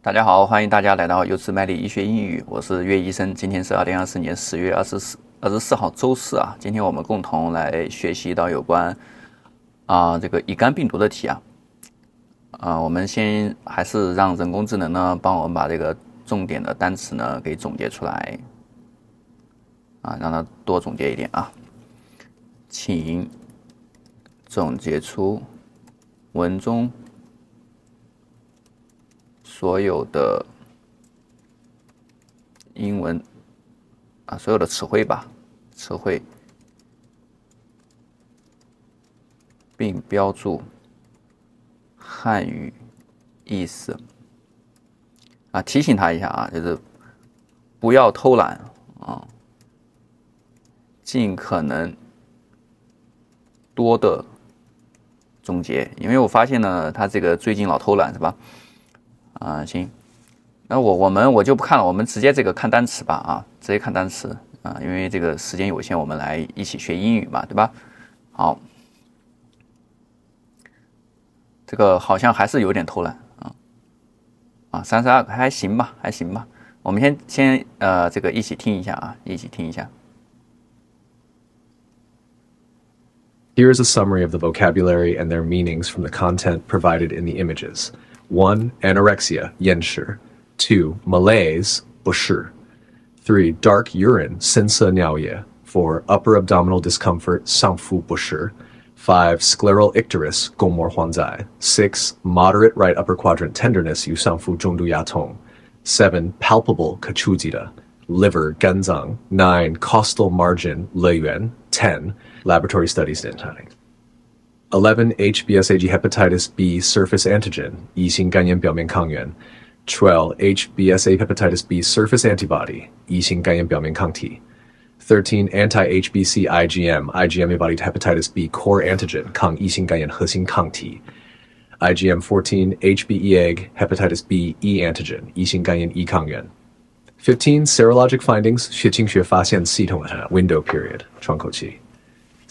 大家好，欢迎大家来到优词麦力医学英语，我是岳医生。今天是二零二四年十月二十四二十四号，周四啊。今天我们共同来学习一道有关啊这个乙肝病毒的题啊。啊，我们先还是让人工智能呢帮我们把这个重点的单词呢给总结出来。啊，让它多总结一点啊。请总结出文中。所有的英文啊，所有的词汇吧，词汇，并标注汉语意思啊。提醒他一下啊，就是不要偷懒啊，尽可能多的总结，因为我发现呢，他这个最近老偷懒，是吧？啊，行，那我我们我就不看了，我们直接这个看单词吧，啊，直接看单词，啊，因为这个时间有限，我们来一起学英语嘛，对吧？好，这个好像还是有点偷懒，啊，啊，三十二个还行吧，还行吧，我们先先呃这个一起听一下啊，一起听一下。Here is a summary of the vocabulary and their meanings from the content provided in the images. 1. Anorexia, Yenshir. 2. Malaise, Bushir. 3. Dark urine, Sensa Niaoye. 4. Upper abdominal discomfort, Sangfu Bushir. 5. Scleral icterus, Gomor Huanzai. 6. Moderate right upper quadrant tenderness, Yusangfu Zhongdu Yatong. 7. Palpable Kachuzira. Liver, Genzang. 9. Costal margin, Le Yuan. 10. Laboratory studies, Nantai. 11 HBsAg hepatitis B surface antigen 乙型肝炎表面抗原12 HBsA hepatitis B surface antibody 乙型肝炎表面抗体13 anti-HBC IgM IgM embodied hepatitis B core antigen 抗乙型肝炎核心抗体 IgM 14 HBEAg hepatitis B E antigen 乙型肝炎 E 抗原15 serologic findings 血清学发现系统 window period 窗口期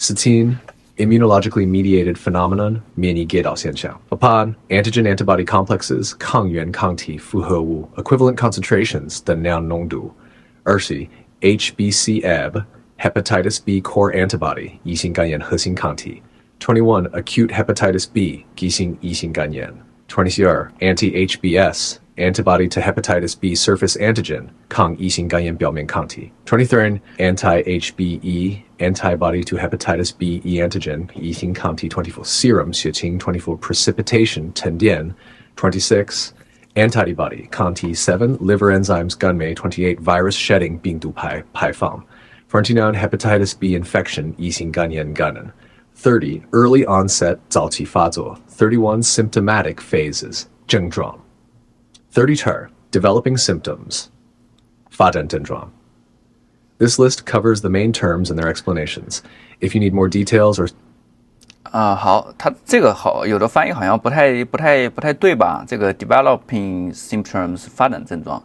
16 immunologically mediated phenomenon 免疫介导现象. Upon antigen antibody complexes wu, equivalent concentrations 等量浓度，而是 HBCab hepatitis B core antibody Twenty-one acute hepatitis B 急性乙型肝炎。22 anti-HBS antibody to hepatitis B surface antigen 23 anti anti-HBE antibody to hepatitis B E antigen, E Comte 24 serum, 血清24 precipitation, 10 26, antibody, Conti 7, liver enzymes, gunmei 28, virus shedding, 病毒排排放, 49, hepatitis B infection, Gunyan gunnen, 30, early onset, 早期发作, 31, symptomatic phases, 30 32, developing symptoms, 发展症状, This list covers the main terms and their explanations. If you need more details or 啊，好，它这个好，有的翻译好像不太、不太、不太对吧？这个 developing symptoms 发展症状，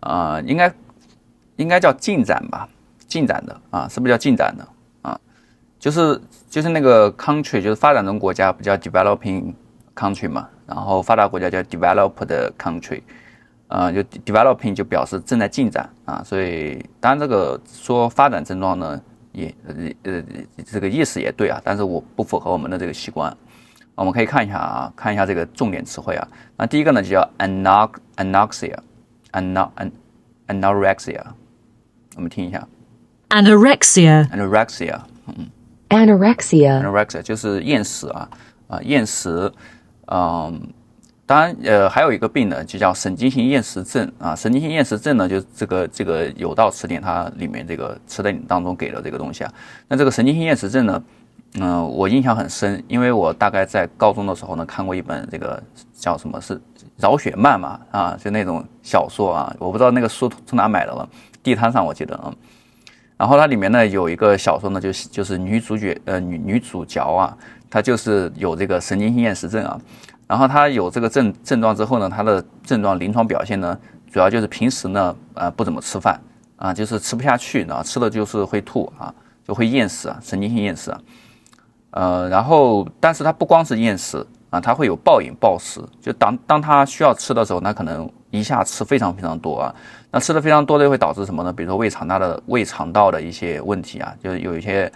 啊，应该应该叫进展吧？进展的啊，是不是叫进展的啊？就是就是那个 country 就是发展中国家不叫 developing country 嘛，然后发达国家叫 developed country。啊，就 developing 就表示正在进展啊，所以当然这个说发展症状呢，也呃这个意思也对啊，但是我不符合我们的这个习惯，我们可以看一下啊，看一下这个重点词汇啊，那第一个呢就叫 anoxia，anoxia，an a 我们听一下，anorexia，anorexia，嗯，anorexia，anorexia 就是厌食啊，啊厌食，嗯。当然，呃，还有一个病呢，就叫神经性厌食症啊。神经性厌食症呢，就是这个这个有道词典它里面这个词典当中给的这个东西啊。那这个神经性厌食症呢，嗯，我印象很深，因为我大概在高中的时候呢，看过一本这个叫什么是《饶雪漫》嘛啊，就那种小说啊，我不知道那个书从哪买的了，地摊上我记得啊。然后它里面呢有一个小说呢，就是就是女主角呃女女主角啊，她就是有这个神经性厌食症啊。然后他有这个症症状之后呢，他的症状临床表现呢，主要就是平时呢，呃，不怎么吃饭啊，就是吃不下去，然后吃了就是会吐啊，就会厌食啊，神经性厌食啊，呃，然后但是他不光是厌食啊，他会有暴饮暴食，就当当他需要吃的时候，那可能一下吃非常非常多啊，那吃的非常多的会导致什么呢？比如说胃肠道的胃肠道的一些问题啊，就是有一些，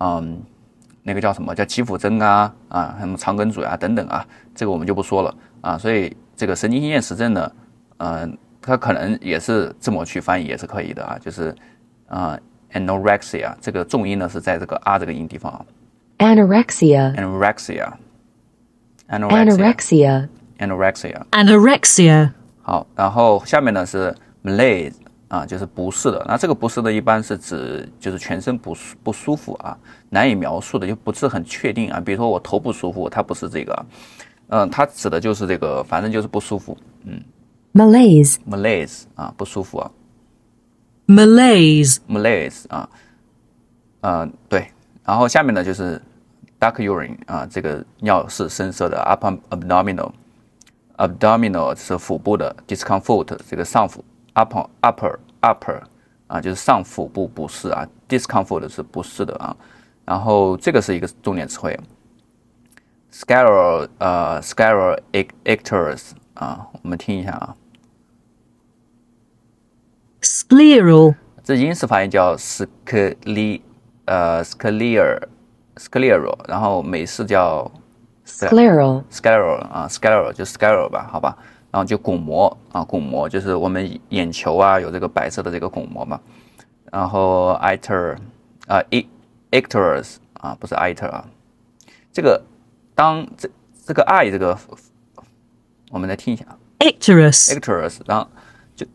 嗯。那个叫什么？叫吉普针啊啊，什么长梗阻啊等等啊，这个我们就不说了啊。所以这个神经性厌食症呢，嗯，它可能也是这么去翻译也是可以的啊。就是啊，anorexia，这个重音呢是在这个啊这个音地方。anorexia anorexia anorexia anorexia anorexia 好，然后下面呢是 malaise。啊，就是不适的。那这个不适呢，一般是指就是全身不不舒服啊，难以描述的，就不是很确定啊。比如说我头不舒服，它不是这个，嗯，它指的就是这个，反正就是不舒服，嗯。Malaise，malaise 啊，不舒服啊。Malaise，malaise 啊，啊对。然后下面呢就是 dark urine 啊，这个尿是深色的。Upper abdominal，abdominal 是腹部的。Discomfort 这个上腹。Upper upper Upper 啊，就是上腹部不适啊，discomfort 是不适的啊。然后这个是一个重点词汇 s c l r a 呃 s c l e r a actors 啊，我们听一下啊。scleral 这英式发音叫 s c l e r 呃 sclere scleral，然后美式叫 scleral scleral 啊 scleral 就 scleral 吧，好吧。然后就巩膜啊，巩膜就是我们眼球啊，有这个白色的这个巩膜嘛。然后 icter 啊，icterus 啊，不是 icter 啊。这个当这这个 i 这个，我们来听一下 i c t e r e s i c t e r e s 然后就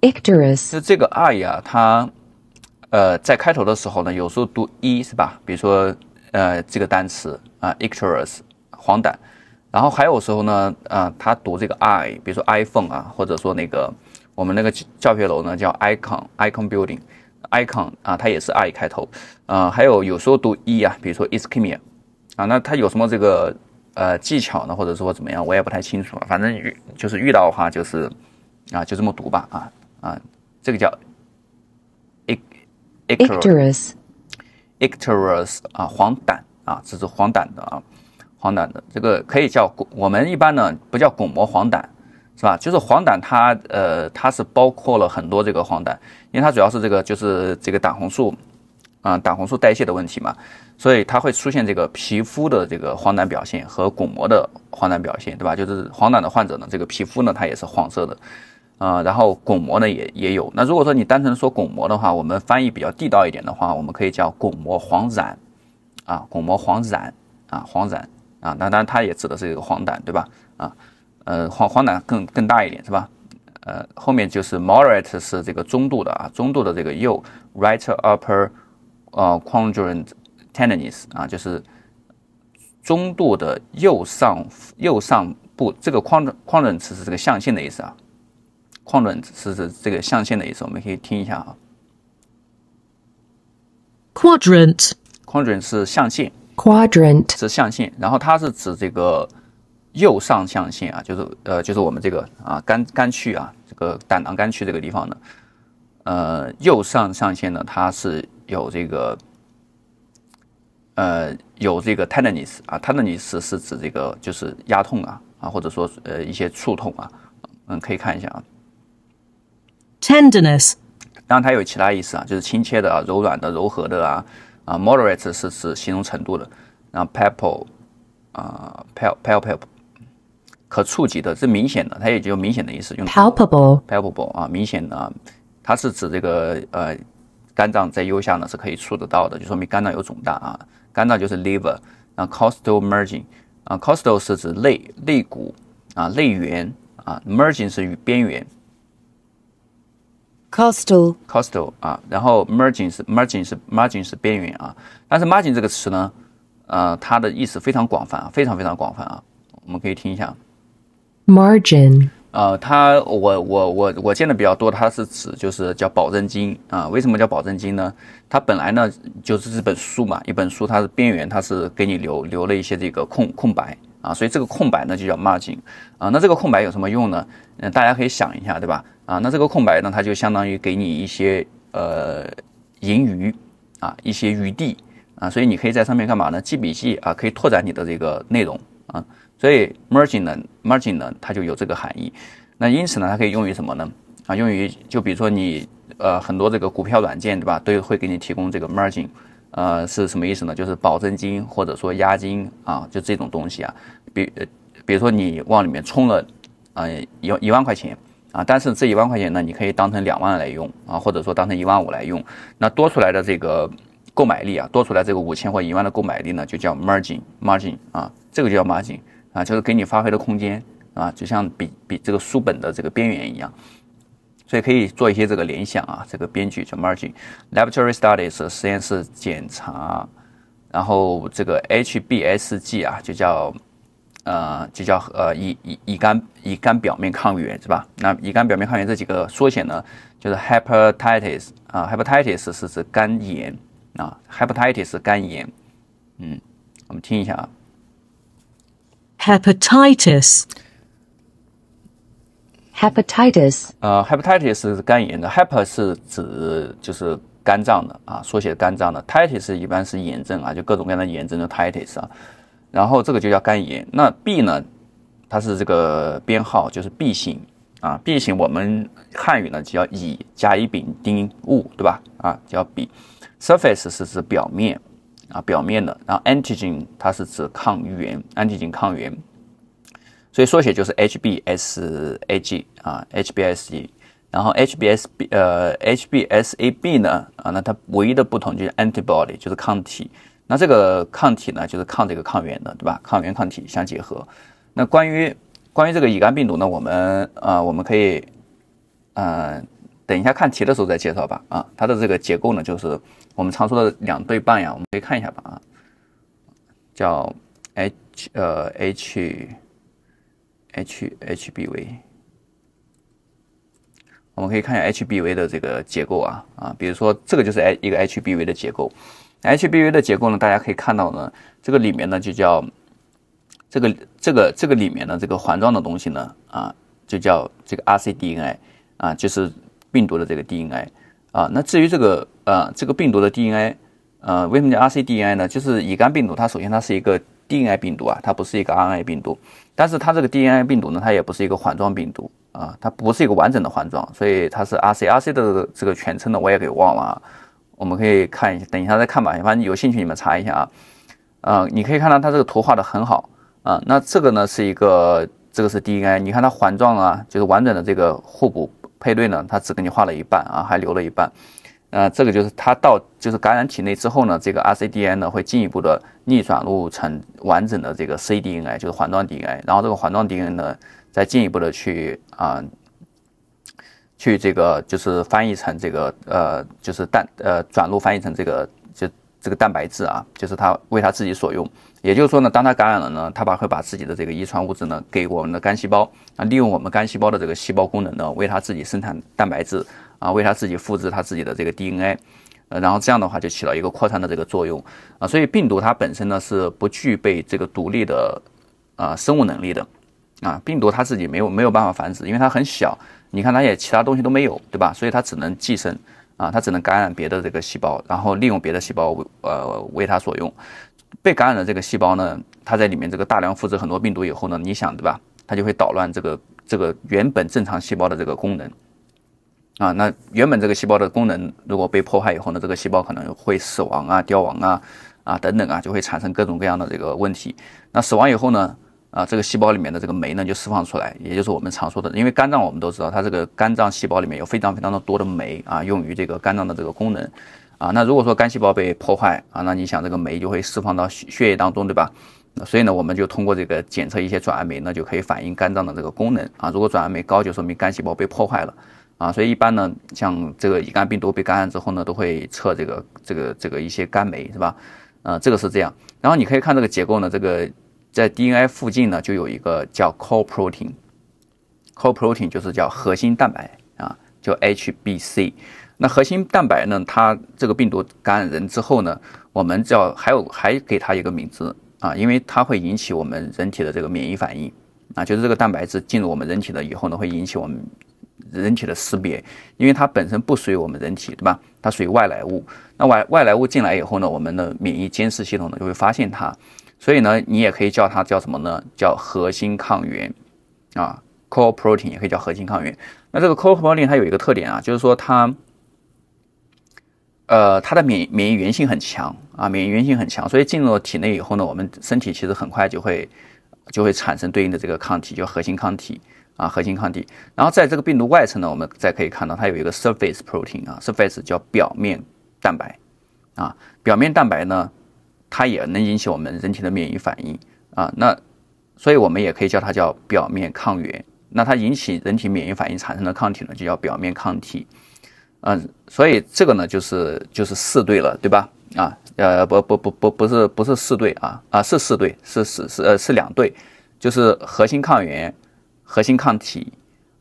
i c t o r s 是这个 i 啊，它呃在开头的时候呢，有时候读一是吧？比如说呃这个单词啊 i c t e r s 黄疸。然后还有时候呢，呃，他读这个 i，比如说 iPhone 啊，或者说那个我们那个教学楼呢叫 icon，icon building，icon 啊，它也是 i 开头，呃，还有有时候读 e 啊，比如说 Eskimia 啊，那它有什么这个呃技巧呢？或者说怎么样？我也不太清楚，反正遇就是遇到的话就是啊，就这么读吧，啊啊，这个叫 icterus，icterus 啊，黄疸啊，这是黄疸的啊。黄疸的这个可以叫巩，我们一般呢不叫巩膜黄疸，是吧？就是黄疸它呃它是包括了很多这个黄疸，因为它主要是这个就是这个胆红素啊胆红素代谢的问题嘛，所以它会出现这个皮肤的这个黄疸表现和巩膜的黄疸表现，对吧？就是黄疸的患者呢，这个皮肤呢它也是黄色的，啊，然后巩膜呢也也有。那如果说你单纯说巩膜的话，我们翻译比较地道一点的话，我们可以叫巩膜黄染啊，巩膜黄染啊，黄染。啊，那当然，它也指的是一个黄疸，对吧？啊，呃，黄黄疸更更大一点，是吧？呃，后面就是 moderate 是这个中度的啊，中度的这个右 right upper 呃 quadrant tenderness 啊，就是中度的右上右上部，这个 quad quadrant 是是这个象限的意思啊，quadrant 是是这个象限的意思，我们可以听一下啊。quadrant quadrant 是象限。Quadrant 是象限，然后它是指这个右上象限啊，就是呃，就是我们这个啊肝肝区啊，这个胆囊肝区这个地方的，呃，右上象限呢，它是有这个呃有这个 tenderness 啊，tenderness 是指这个就是压痛啊啊，或者说呃一些触痛啊，嗯，可以看一下啊，tenderness，当然它有其他意思啊，就是亲切的啊，柔软的，柔和的啊。啊，moderate 是是形容程度的，然后 palpable 啊，pal palpable 可触及的，这明显的，它也就明显的意思，用 palpable palpable 啊，明显的，它是指这个呃肝脏在右下呢是可以触得到的，就说明肝脏有肿大啊，肝脏就是 liver，然后 costal m e r g i n g 啊，costal 是指肋肋骨啊，肋缘啊 m e r g i n g 是与边缘。costal，costal 啊，然后 m a r g i n 是 m a r g i n 是 m a r g i n 是边缘啊，但是 margin 这个词呢，呃，它的意思非常广泛啊，非常非常广泛啊，我们可以听一下。margin，呃，它我我我我见的比较多，它是指就是叫保证金啊，为什么叫保证金呢？它本来呢就是这本书嘛，一本书，它的边缘，它是给你留留了一些这个空空白。啊，所以这个空白呢就叫 margin，啊，那这个空白有什么用呢？嗯，大家可以想一下，对吧？啊，那这个空白呢，它就相当于给你一些呃盈余啊，一些余地啊，所以你可以在上面干嘛呢？记笔记啊，可以拓展你的这个内容啊，所以 margin 呢 margin 呢，它就有这个含义。那因此呢，它可以用于什么呢？啊，用于就比如说你呃很多这个股票软件，对吧？都会给你提供这个 margin。呃，是什么意思呢？就是保证金或者说押金啊，就这种东西啊，比比如说你往里面充了，呃一一万块钱啊，但是这一万块钱呢，你可以当成两万来用啊，或者说当成一万五来用，那多出来的这个购买力啊，多出来这个五千或一万的购买力呢，就叫 margin margin 啊，这个就叫 margin 啊，就是给你发挥的空间啊，就像比比这个书本的这个边缘一样。所以可以做一些这个联想啊，这个编剧叫 Marj，g i laboratory studies 实验室检查，然后这个 HBSG 啊就叫呃就叫呃乙乙乙肝乙肝表面抗原是吧？那乙肝表面抗原这几个缩写呢，就是 hepatitis 啊，hepatitis 是指肝炎啊，hepatitis 肝炎。嗯，我们听一下啊，hepatitis。hepatitis，呃，hepatitis 是肝炎的 h e p 是指就是肝脏的啊，缩写肝脏的，titis 一般是炎症啊，就各种各样的炎症的 titis 啊，然后这个就叫肝炎。那 B 呢，它是这个编号，就是 B 型啊，B 型我们汉语呢叫乙、甲、乙、丙、丁、戊，对吧？啊，叫 B。surface 是指表面啊，表面的，然后 antigen 它是指抗原，antigen 抗原。所以缩写就是 HBSAG 啊 h b s g 然后 HBSB，呃，HBSAB 呢，啊，那它唯一的不同就是 antibody 就是抗体，那这个抗体呢，就是抗这个抗原的，对吧？抗原抗体相结合。那关于关于这个乙肝病毒呢，我们啊，我们可以，呃，等一下看题的时候再介绍吧。啊，它的这个结构呢，就是我们常说的两对半呀，我们可以看一下吧。啊，叫 H，呃，H。H HBV，我们可以看一下 HBV 的这个结构啊啊，比如说这个就是一一个 HBV 的结构，HBV 的结构呢，大家可以看到呢，这个里面呢就叫这个这个这个里面的这个环状的东西呢啊，就叫这个 rcDNA 啊，就是病毒的这个 DNA 啊。那至于这个呃这个病毒的 DNA 呃为什么叫 rcDNA 呢？就是乙肝病毒它首先它是一个 DNA 病毒啊，它不是一个 RNA 病毒。但是它这个 DNA 病毒呢，它也不是一个环状病毒啊，它不是一个完整的环状，所以它是 RCRC 的这个全称呢，我也给忘了啊，我们可以看一下，等一下再看吧，反正有兴趣你们查一下啊，呃，你可以看到它这个图画的很好啊，那这个呢是一个，这个是 DNA，你看它环状啊，就是完整的这个互补配对呢，它只给你画了一半啊，还留了一半。呃，这个就是它到，就是感染体内之后呢，这个 r c d n 呢会进一步的逆转录成完整的这个 cdna，就是环状 dna，然后这个环状 dna 呢再进一步的去啊，去这个就是翻译成这个呃就是蛋呃转录翻译成这个就这个蛋白质啊，就是它为它自己所用。也就是说呢，当它感染了呢，它把会把自己的这个遗传物质呢给我们的肝细胞，啊利用我们肝细胞的这个细胞功能呢为它自己生产蛋白质。啊，为它自己复制它自己的这个 DNA，呃，然后这样的话就起到一个扩散的这个作用啊。所以病毒它本身呢是不具备这个独立的啊生物能力的啊。病毒它自己没有没有办法繁殖，因为它很小，你看它也其他东西都没有，对吧？所以它只能寄生啊，它只能感染别的这个细胞，然后利用别的细胞为呃为它所用。被感染的这个细胞呢，它在里面这个大量复制很多病毒以后呢，你想对吧？它就会捣乱这个这个原本正常细胞的这个功能。啊，那原本这个细胞的功能如果被破坏以后呢，这个细胞可能会死亡啊、凋亡啊、啊等等啊，就会产生各种各样的这个问题。那死亡以后呢，啊，这个细胞里面的这个酶呢就释放出来，也就是我们常说的，因为肝脏我们都知道，它这个肝脏细胞里面有非常非常的多的酶啊，用于这个肝脏的这个功能啊。那如果说肝细胞被破坏啊，那你想这个酶就会释放到血液当中，对吧？所以呢，我们就通过这个检测一些转氨酶，那就可以反映肝脏的这个功能啊。如果转氨酶高，就说明肝细胞被破坏了。啊，所以一般呢，像这个乙肝病毒被感染之后呢，都会测这个这个这个一些肝酶，是吧？呃，这个是这样。然后你可以看这个结构呢，这个在 DNA 附近呢，就有一个叫 core protein，core protein 就是叫核心蛋白啊，叫 HBC。那核心蛋白呢，它这个病毒感染人之后呢，我们叫还有还给它一个名字啊，因为它会引起我们人体的这个免疫反应啊，就是这个蛋白质进入我们人体的以后呢，会引起我们。人体的识别，因为它本身不属于我们人体，对吧？它属于外来物。那外外来物进来以后呢，我们的免疫监视系统呢就会发现它。所以呢，你也可以叫它叫什么呢？叫核心抗原啊，core protein 也可以叫核心抗原。那这个 core protein 它有一个特点啊，就是说它，呃，它的免免疫原性很强啊，免疫原性很强。所以进入体内以后呢，我们身体其实很快就会就会产生对应的这个抗体，叫核心抗体。啊，核心抗体。然后在这个病毒外层呢，我们再可以看到它有一个 surface protein 啊，surface 叫表面蛋白啊，表面蛋白呢，它也能引起我们人体的免疫反应啊，那所以我们也可以叫它叫表面抗原。那它引起人体免疫反应产生的抗体呢，就叫表面抗体。嗯，所以这个呢，就是就是四对了，对吧？啊，呃，不不不不不是不是四对啊啊是四对是是是呃是两对，就是核心抗原。核心抗体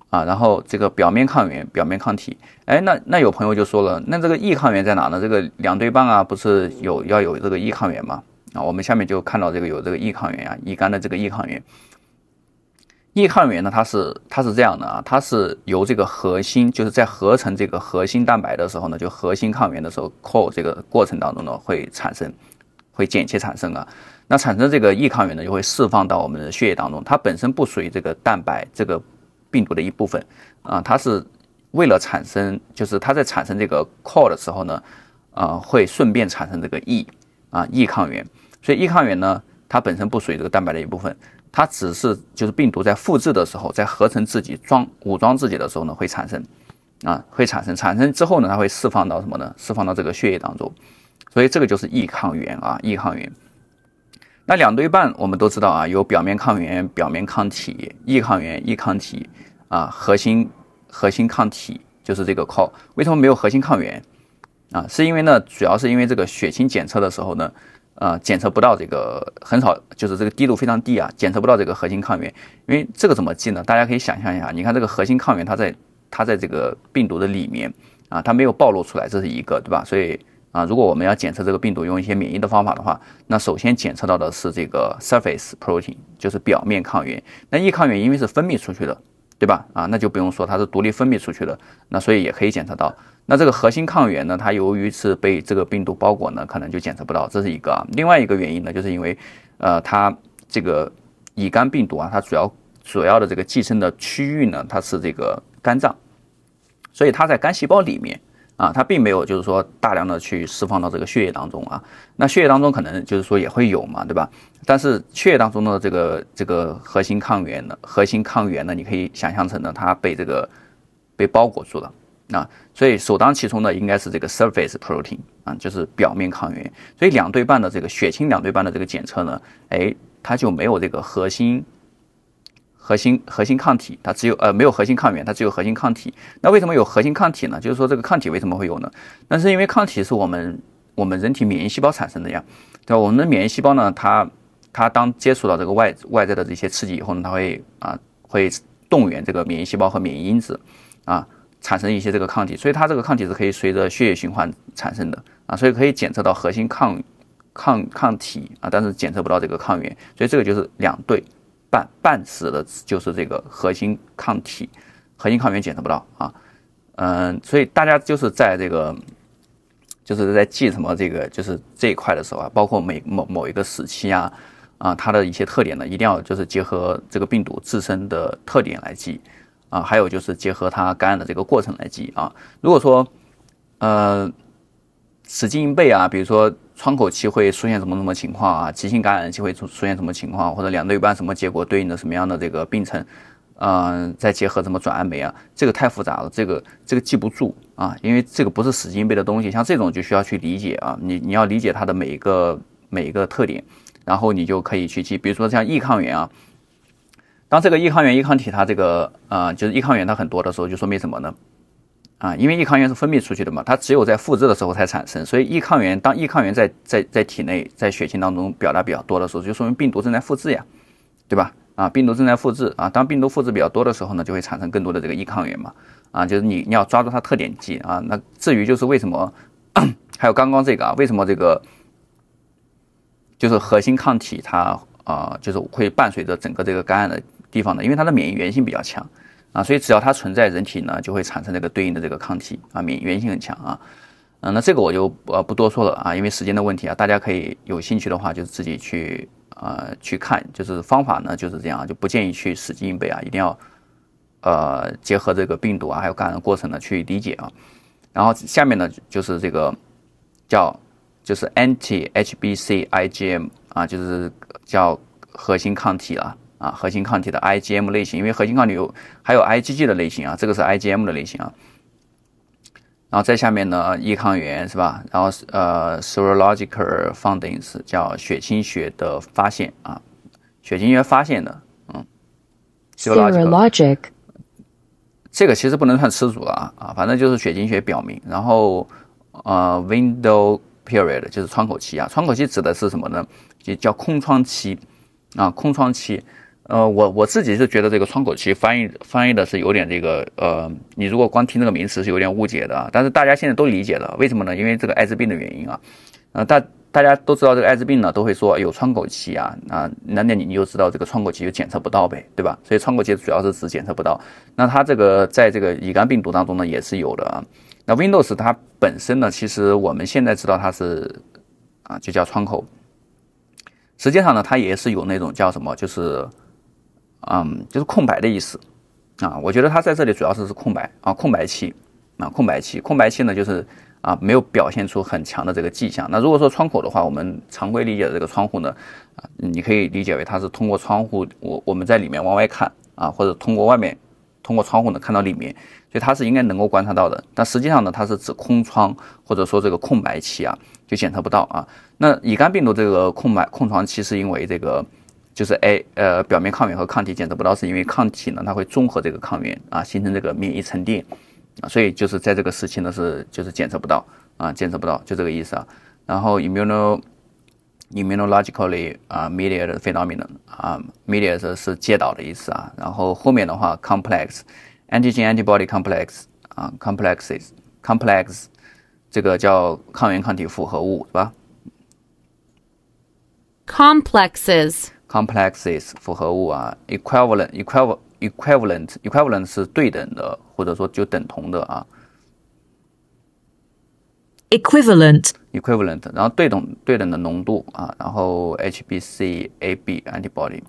啊，然后这个表面抗原、表面抗体，哎，那那有朋友就说了，那这个 E 抗原在哪呢？这个两对半啊，不是有要有这个 E 抗原吗？啊，我们下面就看到这个有这个 E 抗原啊，乙肝的这个 E 抗原。E 抗原呢，它是它是这样的啊，它是由这个核心就是在合成这个核心蛋白的时候呢，就核心抗原的时候 c o 这个过程当中呢，会产生，会剪切产生啊。那产生这个 E 抗原呢，就会释放到我们的血液当中。它本身不属于这个蛋白、这个病毒的一部分啊，它是为了产生，就是它在产生这个 core 的时候呢，啊，会顺便产生这个 E 啊 E 抗原。所以 E 抗原呢，它本身不属于这个蛋白的一部分，它只是就是病毒在复制的时候，在合成自己装武装自己的时候呢，会产生啊，会产生产生之后呢，它会释放到什么呢？释放到这个血液当中。所以这个就是 E 抗原啊，E 抗原。那两对半我们都知道啊，有表面抗原、表面抗体、异抗原、异抗体啊，核心核心抗体就是这个 call。为什么没有核心抗原啊？是因为呢，主要是因为这个血清检测的时候呢，呃，检测不到这个很少，就是这个滴度非常低啊，检测不到这个核心抗原。因为这个怎么记呢？大家可以想象一下，你看这个核心抗原，它在它在这个病毒的里面啊，它没有暴露出来，这是一个，对吧？所以。啊，如果我们要检测这个病毒用一些免疫的方法的话，那首先检测到的是这个 surface protein，就是表面抗原。那易抗原因为是分泌出去的，对吧？啊，那就不用说，它是独立分泌出去的，那所以也可以检测到。那这个核心抗原呢，它由于是被这个病毒包裹呢，可能就检测不到。这是一个。啊。另外一个原因呢，就是因为，呃，它这个乙肝病毒啊，它主要主要的这个寄生的区域呢，它是这个肝脏，所以它在肝细胞里面。啊，它并没有就是说大量的去释放到这个血液当中啊，那血液当中可能就是说也会有嘛，对吧？但是血液当中的这个这个核心抗原呢，核心抗原呢，你可以想象成呢它被这个被包裹住了，那所以首当其冲的应该是这个 surface protein 啊，就是表面抗原。所以两对半的这个血清两对半的这个检测呢，哎，它就没有这个核心。核心核心抗体，它只有呃没有核心抗原，它只有核心抗体。那为什么有核心抗体呢？就是说这个抗体为什么会有呢？那是因为抗体是我们我们人体免疫细胞产生的呀。对吧？我们的免疫细胞呢，它它当接触到这个外外在的这些刺激以后呢，它会啊会动员这个免疫细胞和免疫因子啊，产生一些这个抗体。所以它这个抗体是可以随着血液循环产生的啊，所以可以检测到核心抗抗抗体啊，但是检测不到这个抗原。所以这个就是两对。半半死的就是这个核心抗体、核心抗原检测不到啊，嗯，所以大家就是在这个，就是在记什么这个，就是这一块的时候啊，包括每某某一个时期啊，啊，它的一些特点呢，一定要就是结合这个病毒自身的特点来记啊，还有就是结合它感染的这个过程来记啊。如果说，呃，死记硬背啊，比如说。窗口期会出现什么什么情况啊？急性感染期会出出现什么情况？或者两对半什么结果对应的什么样的这个病程？嗯，再结合什么转氨酶啊？这个太复杂了，这个这个记不住啊，因为这个不是死记硬背的东西，像这种就需要去理解啊。你你要理解它的每一个每一个特点，然后你就可以去记。比如说像易抗原啊，当这个易抗原易抗体它这个呃就是易抗原它很多的时候，就说明什么呢？啊，因为异抗原是分泌出去的嘛，它只有在复制的时候才产生，所以异抗原当异抗原在在在体内在血清当中表达比较多的时候，就说明病毒正在复制呀，对吧？啊，病毒正在复制啊，当病毒复制比较多的时候呢，就会产生更多的这个异抗原嘛，啊，就是你你要抓住它特点记啊。那至于就是为什么 还有刚刚这个啊，为什么这个就是核心抗体它啊就是会伴随着整个这个感染的地方呢？因为它的免疫原性比较强。啊，所以只要它存在，人体呢就会产生这个对应的这个抗体啊，免疫原性很强啊。嗯，那这个我就呃不多说了啊，因为时间的问题啊，大家可以有兴趣的话就是自己去呃去看，就是方法呢就是这样，就不建议去死记硬背啊，一定要呃结合这个病毒啊还有感染过程呢去理解啊。然后下面呢就是这个叫就是 anti-HBc IgM 啊，就是叫核心抗体了。啊，核心抗体的 IgM 类型，因为核心抗体有还有 IgG 的类型啊，这个是 IgM 的类型啊。然后在下面呢易抗原是吧？然后呃，serological findings 叫血清学的发现啊，血清学发现的，嗯。serological 这个其实不能算词组了啊啊，反正就是血清学表明。然后呃，window period 就是窗口期啊，窗口期指的是什么呢？就叫空窗期啊，空窗期。呃，我我自己是觉得这个窗口期翻译翻译的是有点这个呃，你如果光听这个名词是有点误解的，但是大家现在都理解了，为什么呢？因为这个艾滋病的原因啊，呃，大大家都知道这个艾滋病呢，都会说有窗口期啊，啊，那那你你就知道这个窗口期就检测不到呗，对吧？所以窗口期主要是指检测不到，那它这个在这个乙肝病毒当中呢也是有的啊。那 Windows 它本身呢，其实我们现在知道它是啊，就叫窗口，实际上呢，它也是有那种叫什么，就是。嗯，就是空白的意思，啊，我觉得它在这里主要是是空白啊，空白期，啊，空白期，空白期呢就是啊，没有表现出很强的这个迹象。那如果说窗口的话，我们常规理解的这个窗户呢，啊，你可以理解为它是通过窗户，我我们在里面往外看啊，或者通过外面通过窗户呢看到里面，所以它是应该能够观察到的。但实际上呢，它是指空窗或者说这个空白期啊，就检测不到啊。那乙肝病毒这个空白空窗期是因为这个。就是哎，呃，表面抗原和抗体检测不到，是因为抗体呢，它会综合这个抗原啊，形成这个免疫沉淀啊，所以就是在这个时期呢，是就是检测不到啊，检测不到就这个意思啊。然后 immunologicaly i m m u n o l 啊，mediated phenomenon 啊，mediated 是介导的意思啊。然后后面的话，complex antigen antibody complex 啊，complexes complex 这个叫抗原抗体复合物，是吧？Complexes。complexes 复合物啊，equivalent equivalent equivalent equivalent 是对等的，或者说就等同的啊。equivalent equivalent，然后对等对等的浓度啊，然后 HBCAB antibody。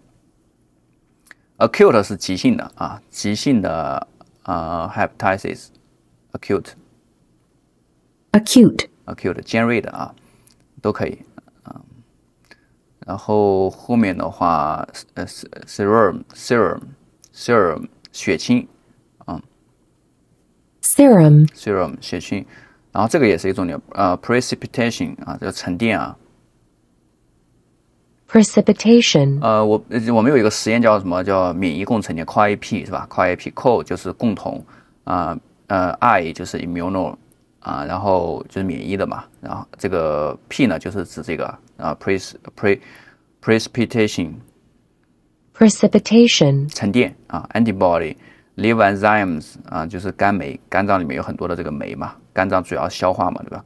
acute 是急性的啊，急性的啊，hepatitis acute acute acute 尖锐的啊，都可以。然后后面的话，呃，serum，serum，serum，血清，嗯，serum，serum，血清，然后这个也是一种牛，呃，precipitation 啊，这个沉淀啊，precipitation，呃，我我们有一个实验叫什么叫免疫共沉淀，c AP 是吧？c AP co 就是共同啊，呃，I 就是 immuno。啊，然后就是免疫的嘛。然后这个 P 呢，就是指这个啊，precipitation，precipitation 沉淀啊，antibody，liver enzymes 啊，就是肝酶，肝脏里面有很多的这个酶嘛，肝脏主要消化嘛，对吧？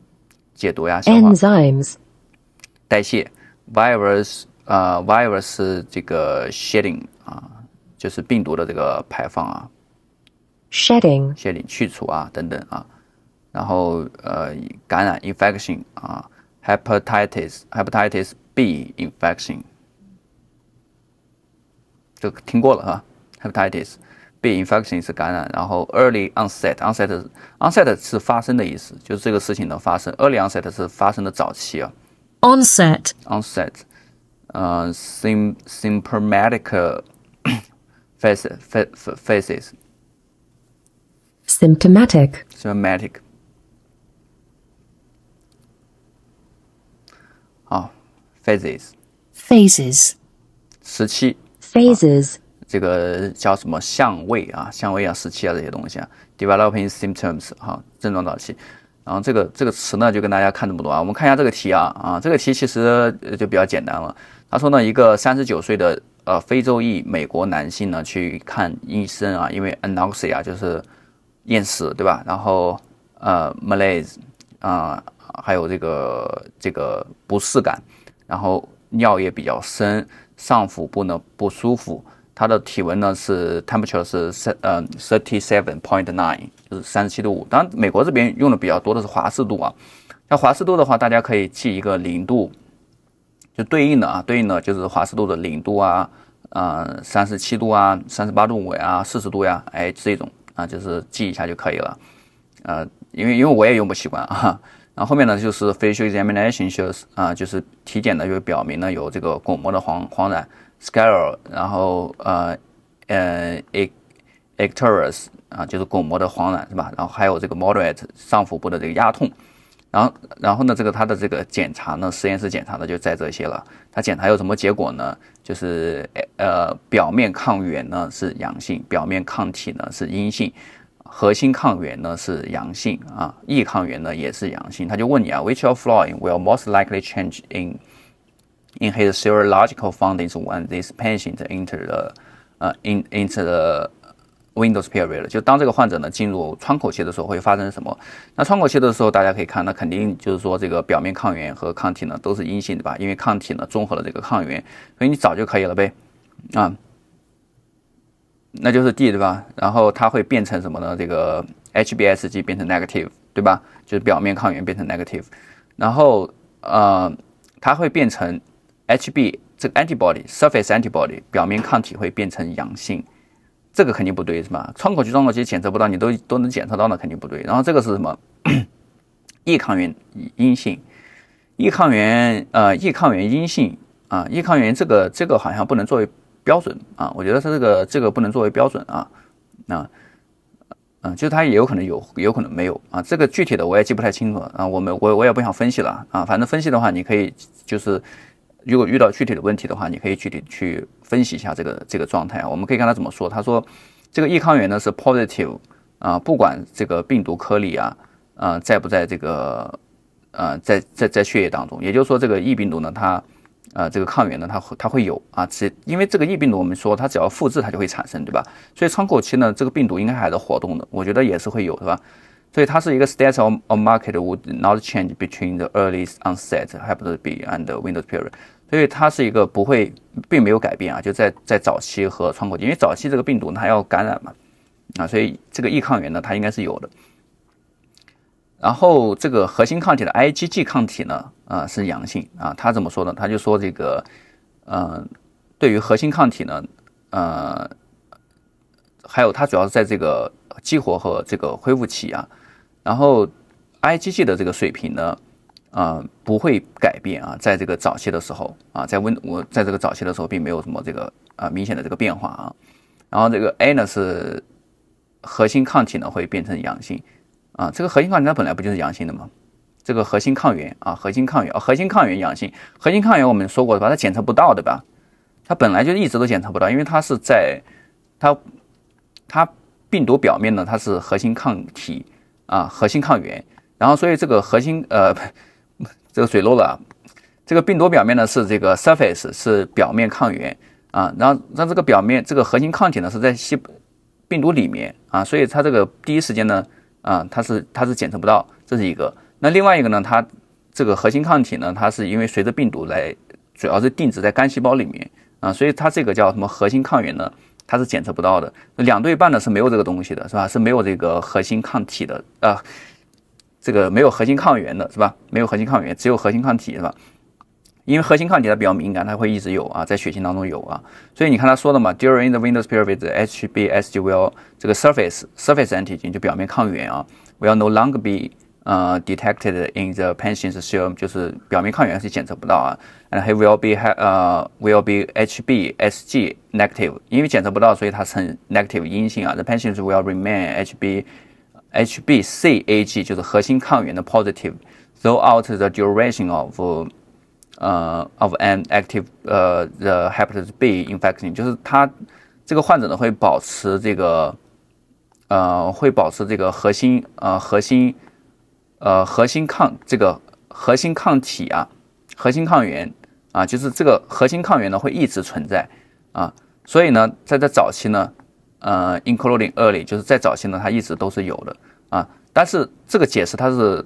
解毒呀，消化，enzymes，代谢，virus 啊，virus 这个 shedding 啊，就是病毒的这个排放啊，shedding，shedding 去除啊，等等啊。然后呃感染 infection 啊，hepatitis hepatitis B infection，这个听过了啊，hepatitis B infection 是感染，然后 early onset onset onset 是发生的意思，就是这个事情的发生，early onset 是发生的早期啊，onset onset sym symptomatic phases phases symptomatic symptomatic phases phases 时期 phases 这个叫什么相位啊？相位啊，时期啊，这些东西啊。developing symptoms 哈，症状早期。然后这个这个词呢，就跟大家看这么多啊。我们看一下这个题啊啊，这个题其实就比较简单了。他说呢，一个三十九岁的呃非洲裔美国男性呢去看医生啊，因为 a n o x i e 啊就是厌食对吧？然后呃 malaise 啊还有这个这个不适感。然后尿液比较深，上腹部呢不舒服，他的体温呢是 temperature 是三呃 thirty seven point nine，就是三十七度五。当然，美国这边用的比较多的是华氏度啊，那华氏度的话，大家可以记一个零度，就对应的啊，对应的就是华氏度的零度啊，呃，三十七度啊，三十八度五呀，四十度呀，哎这种啊，就是记一下就可以了，呃，因为因为我也用不习惯啊。然后后面呢，就是 f a c i a l examination shows 啊，就是体检呢就表明呢有这个巩膜的黄黄染 s c a r e l 然后呃呃 e c t o e r u s 啊，就是巩膜的黄染是吧？然后还有这个 moderate 上腹部的这个压痛，然后然后呢，这个他的这个检查呢，实验室检查的就在这些了。他检查有什么结果呢？就是呃，表面抗原呢是阳性，表面抗体呢是阴性。核心抗原呢是阳性啊，E 抗原呢也是阳性。他就问你啊，Which of following will most likely change in in his serological findings when this patient enter the 呃 i n i n t o the window s period？就当这个患者呢进入窗口期的时候会发生什么？那窗口期的时候，大家可以看那肯定就是说这个表面抗原和抗体呢都是阴性的吧？因为抗体呢综合了这个抗原，所以你找就可以了呗，啊。那就是 D 对吧？然后它会变成什么呢？这个 HBSg 变成 negative 对吧？就是表面抗原变成 negative。然后呃，它会变成 HB 这个 antibody surface antibody 表面抗体会变成阳性，这个肯定不对，是吧？窗口期窗口期检测不到，你都都能检测到，那肯定不对。然后这个是什么？E 抗原阴性，E 抗原呃 E 抗原阴性啊，E 抗原这个这个好像不能作为。标准啊，我觉得他这个这个不能作为标准啊，那，嗯，就是他也有可能有，有可能没有啊。这个具体的我也记不太清楚啊。我们我我也不想分析了啊，反正分析的话，你可以就是如果遇到具体的问题的话，你可以具体去分析一下这个这个状态。我们可以看他怎么说。他说这个益康源呢是 positive 啊，不管这个病毒颗粒啊啊在不在这个呃在在在血液当中，也就是说这个 E 病毒呢它。呃，这个抗原呢，它会它会有啊，只因为这个 E 病毒，我们说它只要复制，它就会产生，对吧？所以窗口期呢，这个病毒应该还在活动的，我觉得也是会有，是吧？所以它是一个 state of market would not change between the early onset hepatitis B and window period，所以它是一个不会并没有改变啊，就在在早期和窗口期，因为早期这个病毒它要感染嘛，啊，所以这个 E 抗原呢，它应该是有的。然后这个核心抗体的 IgG 抗体呢，啊是阳性啊。他怎么说呢？他就说这个，嗯，对于核心抗体呢，呃，还有它主要是在这个激活和这个恢复期啊。然后 IgG 的这个水平呢，啊不会改变啊，在这个早期的时候啊，在温我在这个早期的时候并没有什么这个啊明显的这个变化啊。然后这个 A 呢是核心抗体呢会变成阳性。啊，这个核心抗体它本来不就是阳性的吗？这个核心抗原啊，核心抗原啊，核心抗原阳性，核心抗原我们说过的吧？它检测不到对吧？它本来就一直都检测不到，因为它是在它它病毒表面呢，它是核心抗体啊，核心抗原。然后所以这个核心呃，这个水漏了。这个病毒表面呢是这个 surface 是表面抗原啊，然后让这个表面这个核心抗体呢是在细病毒里面啊，所以它这个第一时间呢。啊，它是它是检测不到，这是一个。那另外一个呢？它这个核心抗体呢？它是因为随着病毒来，主要是定植在肝细胞里面啊，所以它这个叫什么核心抗原呢？它是检测不到的。两对半呢是没有这个东西的，是吧？是没有这个核心抗体的，啊，这个没有核心抗原的是吧？没有核心抗原，只有核心抗体是吧？因为核心抗体它比较敏感，它会一直有啊，在血清当中有啊，所以你看他说的嘛，during the window period, HBsG will 这个 surface surface antigen 就表面抗原啊，will no longer be 呃 detected in the patient's serum，就是表面抗原是检测不到啊，and he will be 呃 will be HBsG negative，因为检测不到，所以它呈 negative 阴性啊，the patient will remain HB HBcAg 就是核心抗原的 positive throughout the duration of 呃，of an active 呃，the hepatitis B infection，就是他这个患者呢会保持这个呃，会保持这个核心呃，核心呃，核心抗这个核心抗体啊，核心抗原啊，就是这个核心抗原呢会一直存在啊，所以呢，在在早期呢，呃，including early，就是在早期呢，它一直都是有的啊，但是这个解释它是。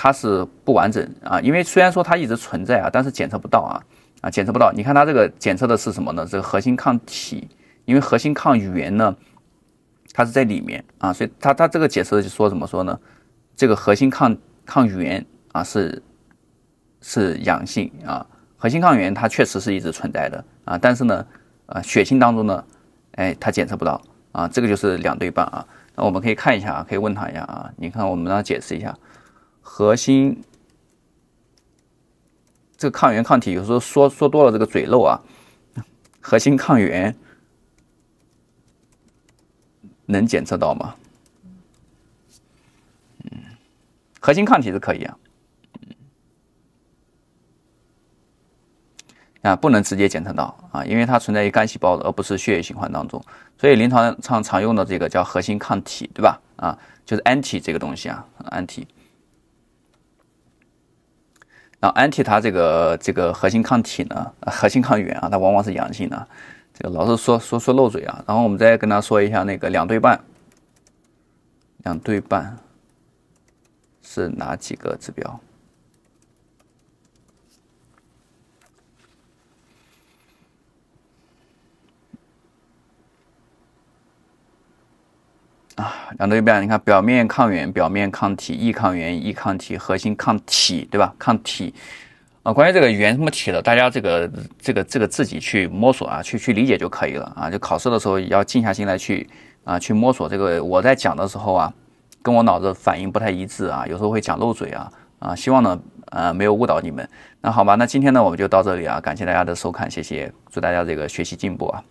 它是不完整啊，因为虽然说它一直存在啊，但是检测不到啊，啊检测不到。你看它这个检测的是什么呢？这个核心抗体，因为核心抗原呢，它是在里面啊，所以它它这个检测的说怎么说呢？这个核心抗抗原啊是是阳性啊，核心抗原它确实是一直存在的啊，但是呢，啊血清当中呢，哎它检测不到啊，这个就是两对半啊。那我们可以看一下啊，可以问他一下啊，你看我们让他解释一下。核心这个抗原抗体有时候说说多了这个嘴漏啊，核心抗原能检测到吗？嗯，核心抗体是可以啊，啊不能直接检测到啊，因为它存在于肝细胞的而不是血液循环当中，所以临床上常用的这个叫核心抗体对吧？啊，就是 anti 这个东西啊，anti。然后安替他这个这个核心抗体呢，核心抗原啊，它往往是阳性的，这个老是说说说漏嘴啊。然后我们再跟他说一下那个两对半，两对半是哪几个指标？啊，两对半，你看表面抗原、表面抗体、异抗原、异抗体、核心抗体，对吧？抗体啊，关于这个原什么体的，大家这个、这个、这个自己去摸索啊，去去理解就可以了啊。就考试的时候要静下心来去啊，去摸索这个。我在讲的时候啊，跟我脑子反应不太一致啊，有时候会讲漏嘴啊啊。希望呢，呃，没有误导你们。那好吧，那今天呢，我们就到这里啊，感谢大家的收看，谢谢，祝大家这个学习进步啊。